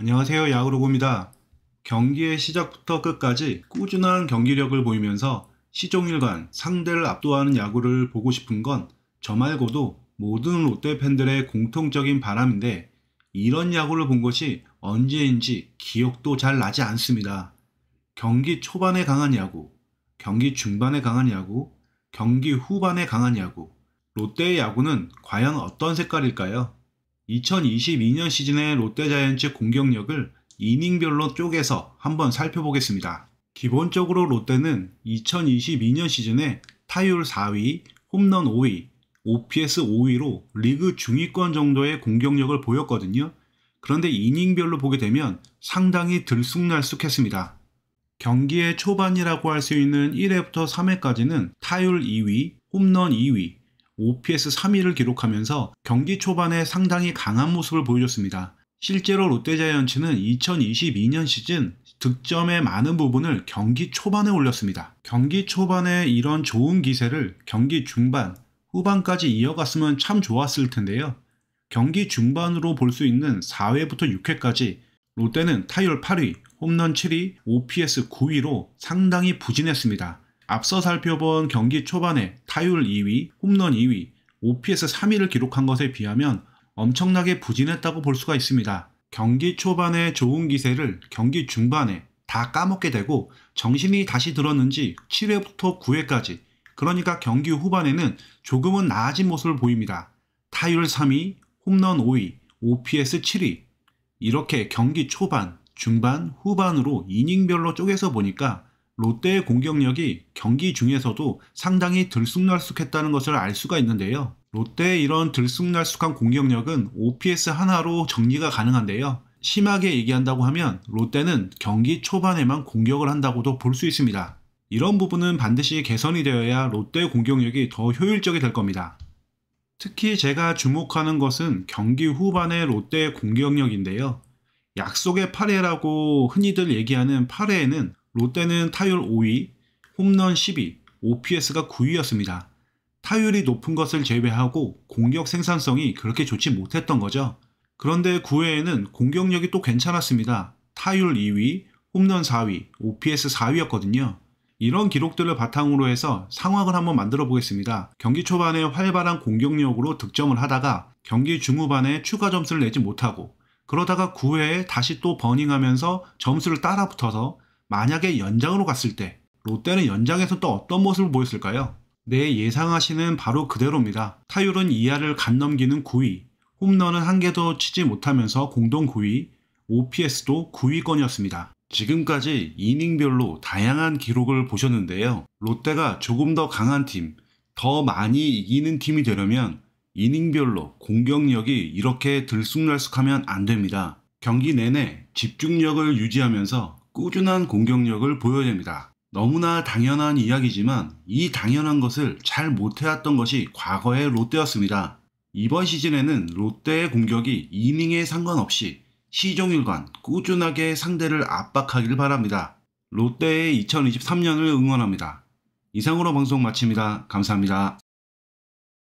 안녕하세요. 야구로고입니다. 경기의 시작부터 끝까지 꾸준한 경기력을 보이면서 시종일관 상대를 압도하는 야구를 보고 싶은 건 저 말고도 모든 롯데 팬들의 공통적인 바람인데 이런 야구를 본 것이 언제인지 기억도 잘 나지 않습니다. 경기 초반에 강한 야구, 경기 중반에 강한 야구, 경기 후반에 강한 야구. 롯데의 야구는 과연 어떤 색깔일까요? 2022년 시즌의 롯데자이언츠 공격력을 이닝별로 쪼개서 한번 살펴보겠습니다. 기본적으로 롯데는 2022년 시즌에 타율 4위, 홈런 5위, OPS 5위로 리그 중위권 정도의 공격력을 보였거든요. 그런데 이닝별로 보게 되면 상당히 들쑥날쑥했습니다. 경기의 초반이라고 할 수 있는 1회부터 3회까지는 타율 2위, 홈런 2위, OPS 3위를 기록하면서 경기 초반에 상당히 강한 모습을 보여줬습니다. 실제로 롯데자이언츠는 2022년 시즌 득점의 많은 부분을 경기 초반에 올렸습니다. 경기 초반에 이런 좋은 기세를 경기 중반, 후반까지 이어갔으면 참 좋았을 텐데요. 경기 중반으로 볼 수 있는 4회부터 6회까지 롯데는 타율 8위, 홈런 7위, OPS 9위로 상당히 부진했습니다. 앞서 살펴본 경기 초반에 타율 2위, 홈런 2위, OPS 3위를 기록한 것에 비하면 엄청나게 부진했다고 볼 수가 있습니다. 경기 초반에 좋은 기세를 경기 중반에 다 까먹게 되고 정신이 다시 들었는지 7회부터 9회까지 그러니까 경기 후반에는 조금은 나아진 모습을 보입니다. 타율 3위, 홈런 5위, OPS 7위 이렇게 경기 초반, 중반, 후반으로 이닝별로 쪼개서 보니까 롯데의 공격력이 경기 중에서도 상당히 들쑥날쑥했다는 것을 알 수가 있는데요. 롯데의 이런 들쑥날쑥한 공격력은 OPS 하나로 정리가 가능한데요. 심하게 얘기한다고 하면 롯데는 경기 초반에만 공격을 한다고도 볼 수 있습니다. 이런 부분은 반드시 개선이 되어야 롯데 의 공격력이 더 효율적이 될 겁니다. 특히 제가 주목하는 것은 경기 후반의 롯데의 공격력인데요. 약속의 8회라고 흔히들 얘기하는 8회에는 롯데는 타율 5위, 홈런 1 0위 OPS가 9위였습니다. 타율이 높은 것을 제외하고 공격 생산성이 그렇게 좋지 못했던 거죠. 그런데 9회에는 공격력이 또 괜찮았습니다. 타율 2위, 홈런 4위, OPS 4위였거든요. 이런 기록들을 바탕으로 해서 상황을 한번 만들어 보겠습니다. 경기 초반에 활발한 공격력으로 득점을 하다가 경기 중후반에 추가 점수를 내지 못하고 그러다가 9회에 다시 또 버닝하면서 점수를 따라 붙어서 만약에 연장으로 갔을 때 롯데는 연장에서 또 어떤 모습을 보였을까요? 네, 예상하시는 바로 그대로입니다. 타율은 2할을 갓 넘기는 9위, 홈런은 한 개도 치지 못하면서 공동 9위, OPS도 9위권이었습니다. 지금까지 이닝별로 다양한 기록을 보셨는데요. 롯데가 조금 더 강한 팀, 더 많이 이기는 팀이 되려면 이닝별로 공격력이 이렇게 들쑥날쑥하면 안 됩니다. 경기 내내 집중력을 유지하면서 꾸준한 공격력을 보여야 니다 너무나 당연한 이야기지만 이 당연한 것을 잘 못해왔던 것이 과거의 롯데였습니다. 이번 시즌에는 롯데의 공격이 이닝에 상관없이 시종일관 꾸준하게 상대를 압박하길 바랍니다. 롯데의 2023년을 응원합니다. 이상으로 방송 마칩니다. 감사합니다.